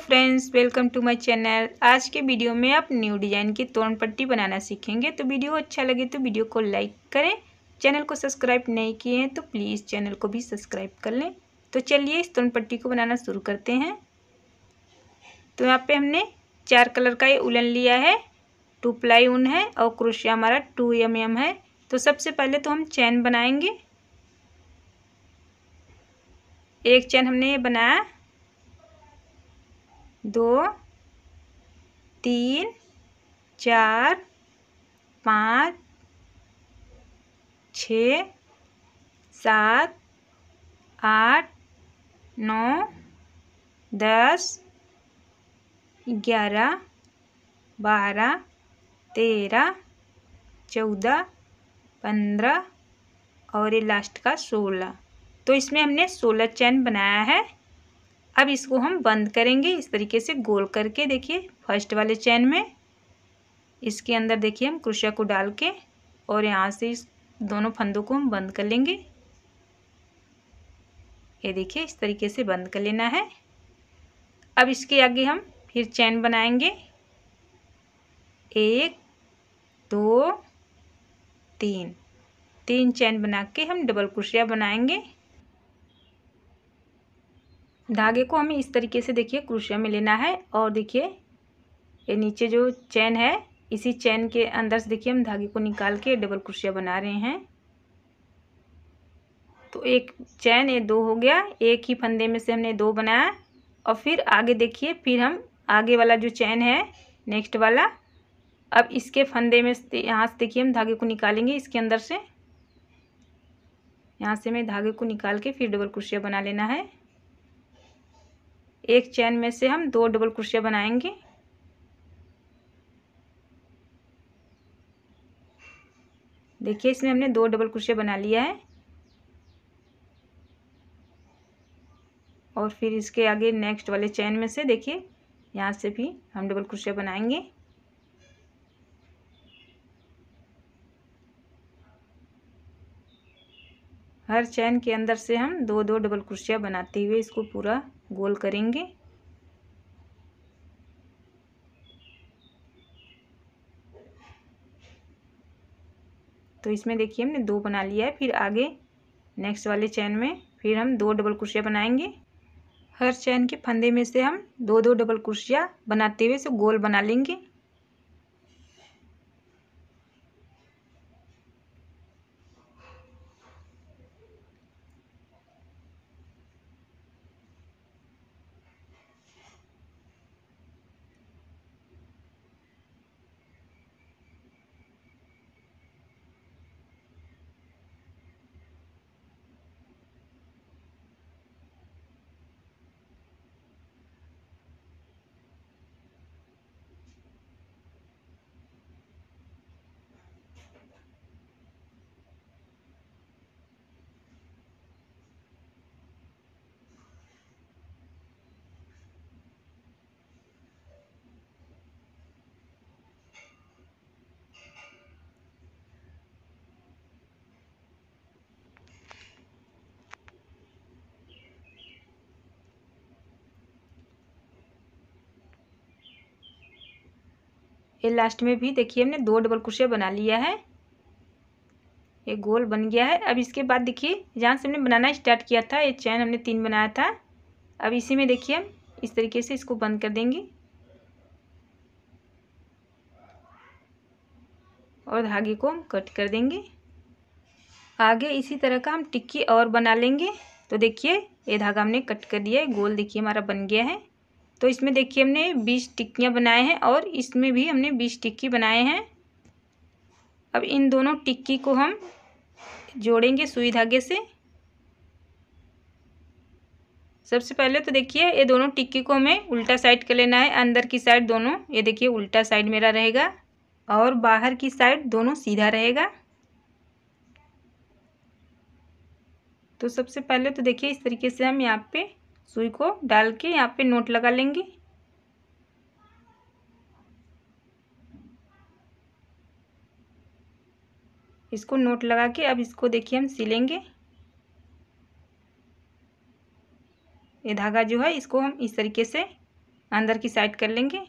friends welcome to my channel आज के video में आप न्यू डिज़ाइन की तोरण पट्टी बनाना सीखेंगे तो वीडियो अच्छा लगे तो वीडियो को लाइक करें चैनल को सब्सक्राइब नहीं किए हैं तो प्लीज़ चैनल को भी सब्सक्राइब कर लें तो चलिए इस तोरण पट्टी को बनाना शुरू करते हैं तो यहाँ पे हमने चार कलर का ये उलन लिया है टू प्लाई ऊन है और क्रोशिया हमारा टू एम एम है तो सबसे पहले तो हम चैन बनाएंगे एक चैन हमने ये बनाया दो तीन चार पाँच छ सात आठ नौ दस ग्यारह बारह तेरह चौदह पंद्रह और ये लास्ट का सोलह तो इसमें हमने सोलह चैन बनाया है अब इसको हम बंद करेंगे इस तरीके से गोल करके देखिए फर्स्ट वाले चैन में इसके अंदर देखिए हम क्रोशिया को डाल के और यहाँ से इस दोनों फंदों को हम बंद कर लेंगे ये देखिए इस तरीके से बंद कर लेना है अब इसके आगे हम फिर चैन बनाएंगे एक दो तीन तीन चैन बना के हम डबल क्रोशिया बनाएंगे धागे को हमें इस तरीके से देखिए क्रोशिया में लेना है और देखिए ये नीचे जो चैन है इसी चैन के अंदर से देखिए हम धागे को निकाल के डबल क्रोशिया बना रहे हैं तो एक चैन ये दो हो गया एक ही फंदे में से हमने दो बनाया और फिर आगे देखिए फिर हम आगे वाला जो चैन है नेक्स्ट वाला अब इसके फंदे में यहाँ से देखिए हम धागे को निकालेंगे इसके अंदर से यहाँ से हमें धागे को निकाल के फिर डबल क्रोशिया बना लेना है एक चैन में से हम दो डबल क्रोशिया बनाएंगे देखिए इसमें हमने दो डबल क्रोशिया बना लिया है और फिर इसके आगे नेक्स्ट वाले चैन में से देखिए यहाँ से भी हम डबल क्रोशिया बनाएंगे हर चैन के अंदर से हम दो दो डबल क्रोशिया बनाते हुए इसको पूरा गोल करेंगे तो इसमें देखिए हमने दो बना लिया है फिर आगे नेक्स्ट वाले चैन में फिर हम दो डबल क्रोशिया बनाएंगे हर चैन के फंदे में से हम दो दो डबल क्रोशिया बनाते हुए इसे गोल बना लेंगे ये लास्ट में भी देखिए हमने दो डबल क्रोशिया बना लिया है ये गोल बन गया है अब इसके बाद देखिए जहाँ से हमने बनाना स्टार्ट किया था ये चैन हमने तीन बनाया था अब इसी में देखिए हम इस तरीके से इसको बंद कर देंगे और धागे को हम कट कर देंगे आगे इसी तरह का हम टिक्की और बना लेंगे तो देखिए ये धागा हमने कट कर दिया है गोल देखिए हमारा बन गया है तो इसमें देखिए हमने बीस टिक्कियाँ बनाए हैं और इसमें भी हमने बीस टिक्की बनाए हैं अब इन दोनों टिक्की को हम जोड़ेंगे सुई धागे से सबसे पहले तो देखिए ये दोनों टिक्की को हमें उल्टा साइड कर लेना है अंदर की साइड दोनों ये देखिए उल्टा साइड मेरा रहेगा और बाहर की साइड दोनों सीधा रहेगा तो सबसे पहले तो देखिए इस तरीके से हम यहाँ पे सुई को डाल के यहाँ पे नोट लगा लेंगे इसको नोट लगा के अब इसको देखिए हम सिलेंगे ये धागा जो है इसको हम इस तरीके से अंदर की साइड कर लेंगे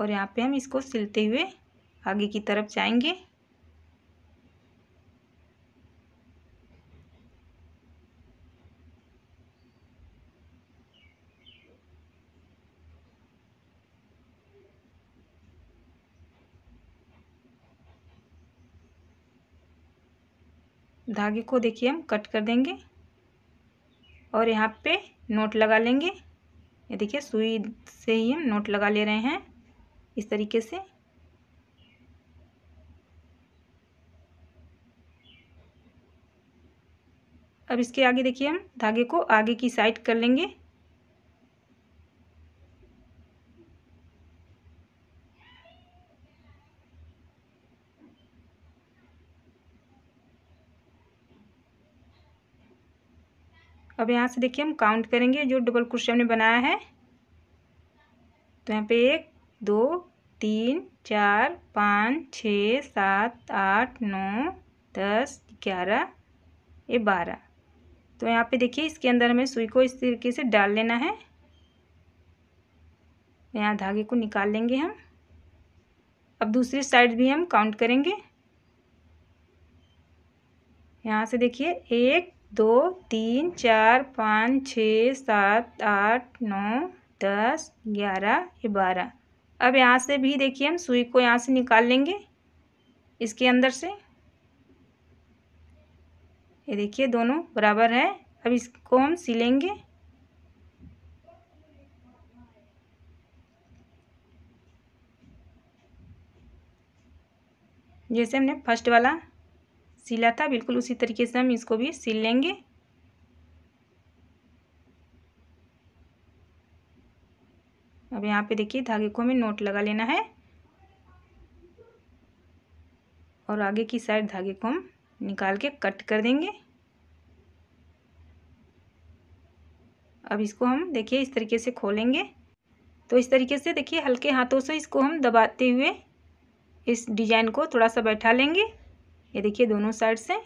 और यहाँ पे हम इसको सिलते हुए आगे की तरफ जाएंगे धागे को देखिए हम कट कर देंगे और यहाँ पे नोट लगा लेंगे ये देखिए सुई से ही हम नोट लगा ले रहे हैं इस तरीके से अब इसके आगे देखिए हम धागे को आगे की साइड कर लेंगे अब यहाँ से देखिए हम काउंट करेंगे जो डबल क्रोशिया हमने बनाया है तो यहाँ पे एक दो तीन चार पाँच छ सात आठ नौ दस ग्यारह ये बारह तो यहाँ पे देखिए इसके अंदर हमें सुई को इस तरीके से डाल लेना है यहाँ धागे को निकाल लेंगे हम अब दूसरी साइड भी हम काउंट करेंगे यहाँ से देखिए एक दो तीन चार पाँच छः सात आठ नौ दस ग्यारह बारह अब यहाँ से भी देखिए हम सुई को यहाँ से निकाल लेंगे इसके अंदर से ये देखिए दोनों बराबर है अब इसको हम सिलेंगे जैसे हमने फर्स्ट वाला सिला था बिल्कुल उसी तरीके से हम इसको भी सिल लेंगे अब यहाँ पे देखिए धागे को हमें नोट लगा लेना है और आगे की साइड धागे को हम निकाल के कट कर देंगे अब इसको हम देखिए इस तरीके से खोलेंगे तो इस तरीके से देखिए हल्के हाथों से इसको हम दबाते हुए इस डिजाइन को थोड़ा सा बैठा लेंगे ये देखिए दोनों साइड से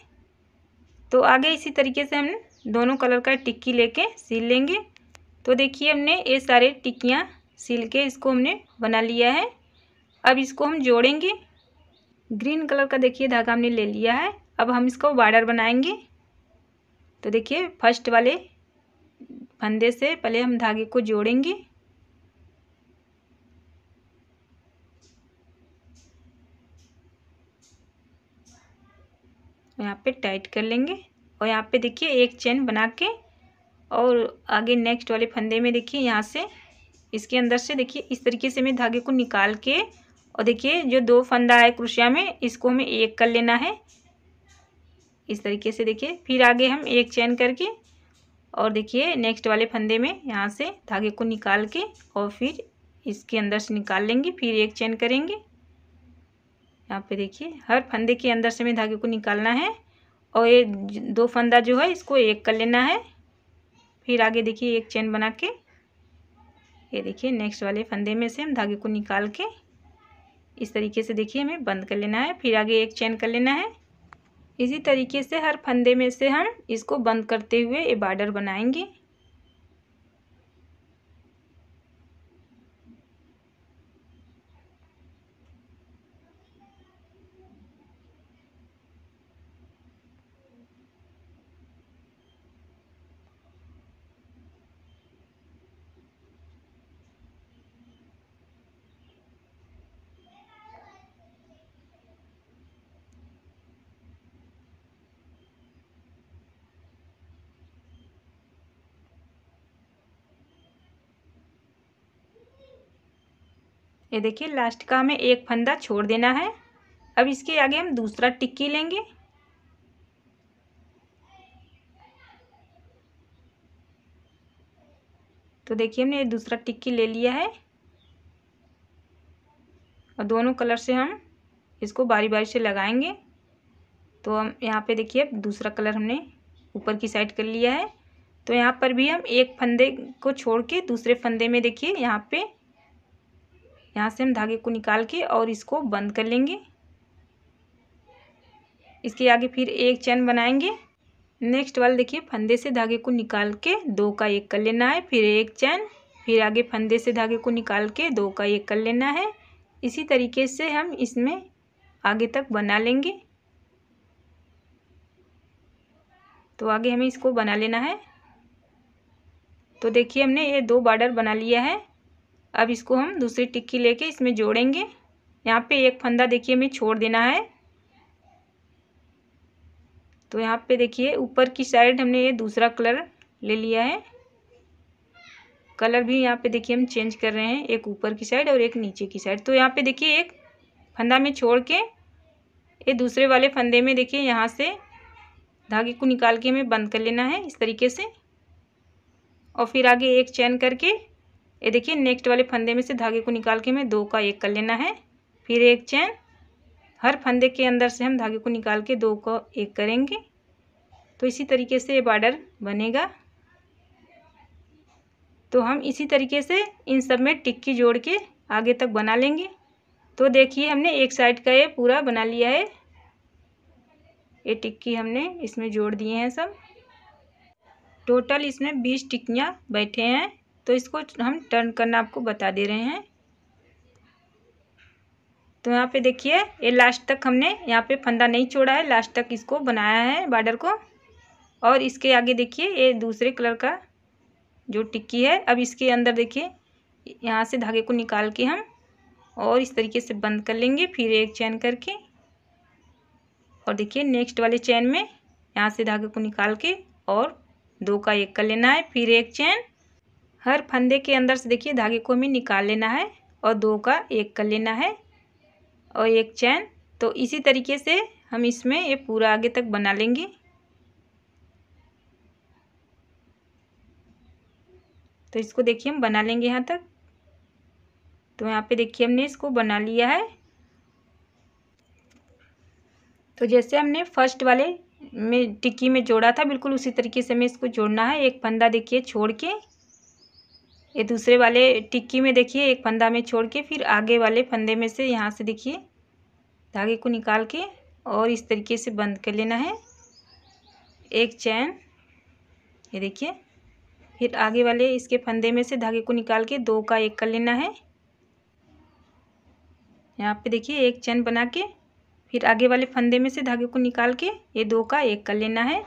तो आगे इसी तरीके से हम दोनों कलर का टिक्की लेके सिल लेंगे तो देखिए हमने ये सारे टिक्कियाँ सिल के इसको हमने बना लिया है अब इसको हम जोड़ेंगे ग्रीन कलर का देखिए धागा हमने ले लिया है अब हम इसको बॉर्डर बनाएंगे तो देखिए फर्स्ट वाले फंदे से पहले हम धागे को जोड़ेंगे यहाँ पे टाइट कर लेंगे और यहाँ पे देखिए एक चेन बना के और आगे नेक्स्ट वाले फंदे में देखिए यहाँ से इसके अंदर से देखिए इस तरीके से मैं धागे को निकाल के और देखिए जो दो फंदा है क्रुशिया में इसको हमें एक कर लेना है इस तरीके से देखिए फिर आगे हम एक चेन करके और देखिए नेक्स्ट वाले फंदे में यहाँ से धागे को निकाल के और फिर इसके अंदर से निकाल लेंगे फिर एक चेन करेंगे यहाँ पे देखिए हर फंदे के अंदर से हमें धागे को निकालना है और ये दो फंदा जो है इसको एक कर लेना है फिर आगे देखिए एक चेन बना के ये देखिए नेक्स्ट वाले फंदे में से हम धागे को निकाल के इस तरीके से देखिए हमें बंद कर लेना है फिर आगे एक चेन कर लेना है इसी तरीके से हर फंदे में से हम इसको बंद करते हुए ये बॉर्डर बनाएंगे ये देखिए लास्ट का हमें एक फंदा छोड़ देना है अब इसके आगे हम दूसरा टिक्की लेंगे तो देखिए हमने ये दूसरा टिक्की ले लिया है और दोनों कलर से हम इसको बारी बारी से लगाएंगे तो हम यहाँ पे देखिए अब दूसरा कलर हमने ऊपर की साइड कर लिया है तो यहाँ पर भी हम एक फंदे को छोड़ के दूसरे फंदे में देखिए यहाँ पे यहाँ से हम धागे को निकाल के और इसको बंद कर लेंगे इसके आगे फिर एक चैन बनाएंगे नेक्स्ट वाला देखिए फंदे से धागे को निकाल के दो का एक कर लेना है फिर एक चैन फिर आगे फंदे से धागे को निकाल के दो का एक कर लेना है इसी तरीके से हम इसमें आगे तक बना लेंगे तो आगे हमें इसको बना लेना है तो देखिए हमने ये दो बॉर्डर बना लिया है अब इसको हम दूसरी टिक्की लेके इसमें जोड़ेंगे यहाँ पे एक फंदा देखिए हमें छोड़ देना है तो यहाँ पे देखिए ऊपर की साइड हमने ये दूसरा कलर ले लिया है कलर भी यहाँ पे देखिए हम चेंज कर रहे हैं एक ऊपर की साइड और एक नीचे की साइड तो यहाँ पे देखिए एक फंदा में छोड़ के ये दूसरे वाले फंदे में देखिए यहाँ से धागे को निकाल के हमें बंद कर लेना है इस तरीके से और फिर आगे एक चैन करके ये देखिए नेक्स्ट वाले फंदे में से धागे को निकाल के हमें दो का एक कर लेना है फिर एक चैन हर फंदे के अंदर से हम धागे को निकाल के दो को एक करेंगे तो इसी तरीके से ये बॉर्डर बनेगा तो हम इसी तरीके से इन सब में टिक्की जोड़ के आगे तक बना लेंगे तो देखिए हमने एक साइड का ये पूरा बना लिया है ये टिक्की हमने इसमें जोड़ दिए हैं सब टोटल इसमें बीस टिक्कियाँ बैठे हैं तो इसको हम टर्न करना आपको बता दे रहे हैं तो यहाँ पे देखिए ये लास्ट तक हमने यहाँ पे फंदा नहीं छोड़ा है लास्ट तक इसको बनाया है बॉर्डर को और इसके आगे देखिए ये दूसरे कलर का जो टिक्की है अब इसके अंदर देखिए यहाँ से धागे को निकाल के हम और इस तरीके से बंद कर लेंगे फिर एक चैन करके और देखिए नेक्स्ट वाले चैन में यहाँ से धागे को निकाल के और दो का एक कर लेना है फिर एक चैन हर फंदे के अंदर से देखिए धागे को हमें निकाल लेना है और दो का एक कर लेना है और एक चैन तो इसी तरीके से हम इसमें ये पूरा आगे तक बना लेंगे तो इसको देखिए हम बना लेंगे यहाँ तक तो यहाँ पे देखिए हमने इसको बना लिया है तो जैसे हमने फर्स्ट वाले में टिक्की में जोड़ा था बिल्कुल उसी तरीके से हमें इसको जोड़ना है एक फंदा देखिए छोड़ के ये दूसरे वाले टिक्की में देखिए एक फंदा में छोड़ के फिर आगे वाले फंदे में से यहाँ से देखिए धागे को निकाल के और इस तरीके से बंद कर लेना है एक चैन ये देखिए फिर आगे वाले इसके फंदे में से धागे को निकाल के दो का एक कर लेना है यहाँ पे देखिए एक चैन बना के फिर आगे वाले फंदे में से धागे को निकाल के ये दो का एक कर लेना है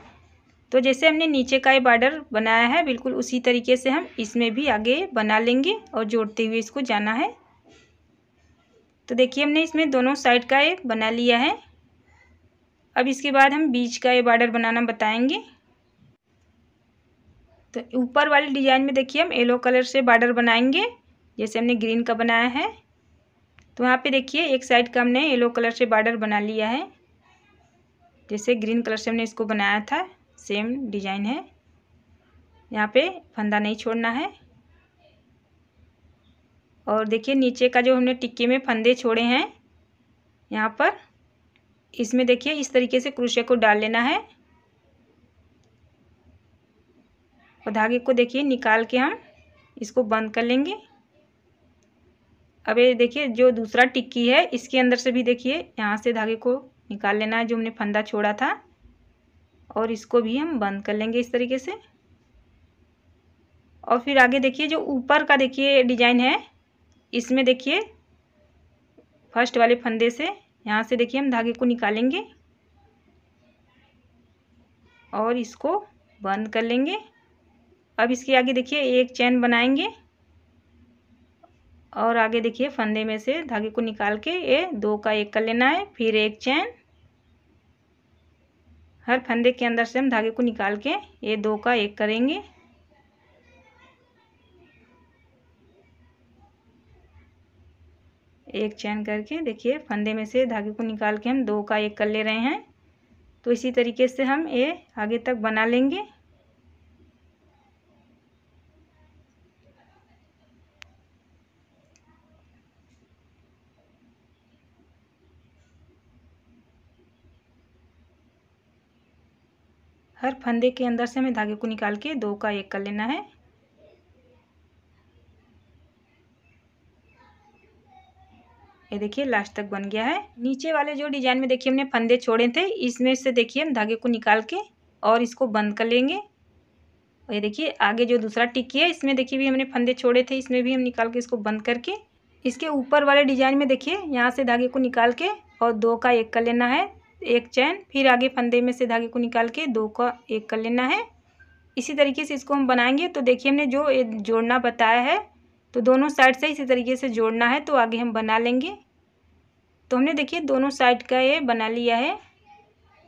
तो जैसे हमने नीचे का ये बॉर्डर बनाया है बिल्कुल उसी तरीके से हम इसमें भी आगे बना लेंगे और जोड़ते हुए इसको जाना है तो देखिए हमने इसमें दोनों साइड का ये बना लिया है अब इसके बाद हम बीच का ये बॉर्डर बनाना बताएंगे तो ऊपर वाले डिजाइन में देखिए हम येलो कलर से बॉर्डर बनाएंगे जैसे हमने ग्रीन का बनाया है तो वहाँ पे देखिए एक साइड का हमने येलो कलर से बॉर्डर बना लिया है जैसे ग्रीन कलर से हमने इसको बनाया था सेम डिजाइन है यहाँ पे फंदा नहीं छोड़ना है और देखिए नीचे का जो हमने टिक्के में फंदे छोड़े हैं यहाँ पर इसमें देखिए इस तरीके से क्रोशिया को डाल लेना है और धागे को देखिए निकाल के हम इसको बंद कर लेंगे अब ये देखिए जो दूसरा टिक्की है इसके अंदर से भी देखिए यहाँ से धागे को निकाल लेना है जो हमने फंदा छोड़ा था और इसको भी हम बंद कर लेंगे इस तरीके से और फिर आगे देखिए जो ऊपर का देखिए डिजाइन है इसमें देखिए फर्स्ट वाले फंदे से यहाँ से देखिए हम धागे को निकालेंगे और इसको बंद कर लेंगे अब इसके आगे देखिए एक चैन बनाएंगे और आगे देखिए फंदे में से धागे को निकाल के ये दो का एक कर लेना है फिर एक चैन हर फंदे के अंदर से हम धागे को निकाल के ये दो का एक करेंगे एक चैन करके देखिए फंदे में से धागे को निकाल के हम दो का एक कर ले रहे हैं तो इसी तरीके से हम ये आगे तक बना लेंगे कर फंदे के अंदर से हमें धागे को निकाल के दो का एक कर लेना है ये देखिए लास्ट तक बन गया है नीचे वाले जो डिजाइन में देखिए हमने फंदे छोड़े थे इसमें से देखिए हम धागे को निकाल के और इसको बंद कर लेंगे और ये देखिए आगे जो दूसरा टिक्की है इसमें देखिए भी हमने फंदे छोड़े थे इसमें भी हम निकाल के इसको बंद करके इसके ऊपर वाले डिजाइन में देखिए यहाँ से धागे को निकाल के और दो का एक कर लेना है एक चैन फिर आगे फंदे में से धागे को निकाल के दो का एक कर लेना है इसी तरीके से इसको हम बनाएंगे तो देखिए हमने जो जोड़ना बताया है तो दोनों साइड से इसी तरीके से जोड़ना है तो आगे हम बना लेंगे तो हमने देखिए दोनों साइड का ये बना लिया है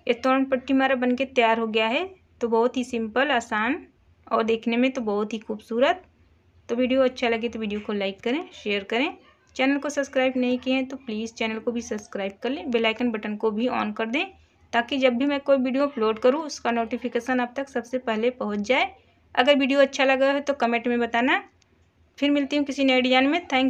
ये तोरण पट्टी हमारा बन के तैयार हो गया है तो बहुत ही सिंपल आसान और देखने में तो बहुत ही खूबसूरत तो वीडियो अच्छा लगे तो वीडियो को लाइक करें शेयर करें चैनल को सब्सक्राइब नहीं किए हैं तो प्लीज़ चैनल को भी सब्सक्राइब कर लें बेलाइकन बटन को भी ऑन कर दें ताकि जब भी मैं कोई वीडियो अपलोड करूँ उसका नोटिफिकेशन आप तक सबसे पहले पहुँच जाए अगर वीडियो अच्छा लगा है तो कमेंट में बताना फिर मिलती हूँ किसी नए डिजाइन में थैंक यू